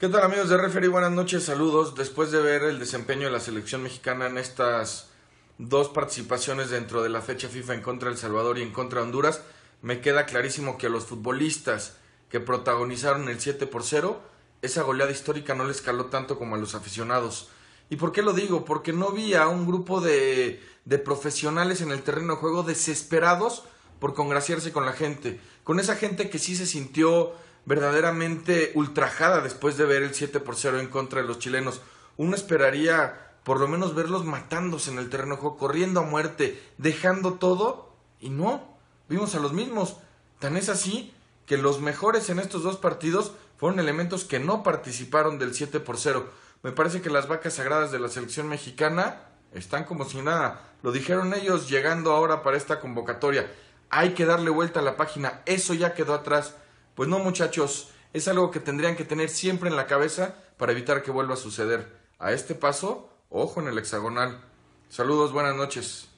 ¿Qué tal amigos de Referi? Buenas noches, saludos. Después de ver el desempeño de la selección mexicana en estas dos participaciones dentro de la fecha FIFA en contra de El Salvador y en contra de Honduras, me queda clarísimo que a los futbolistas que protagonizaron el 7 por 0, esa goleada histórica no les caló tanto como a los aficionados. ¿Y por qué lo digo? Porque no vi a un grupo de, de profesionales en el terreno de juego desesperados por congraciarse con la gente, con esa gente que sí se sintió verdaderamente ultrajada después de ver el 7 por 0 en contra de los chilenos. Uno esperaría por lo menos verlos matándose en el terreno corriendo a muerte, dejando todo, y no, vimos a los mismos. Tan es así que los mejores en estos dos partidos fueron elementos que no participaron del 7 por 0. Me parece que las vacas sagradas de la selección mexicana están como si nada. Lo dijeron ellos llegando ahora para esta convocatoria. Hay que darle vuelta a la página. Eso ya quedó atrás. Pues no, muchachos, es algo que tendrían que tener siempre en la cabeza para evitar que vuelva a suceder. A este paso, ojo en el hexagonal. Saludos, buenas noches.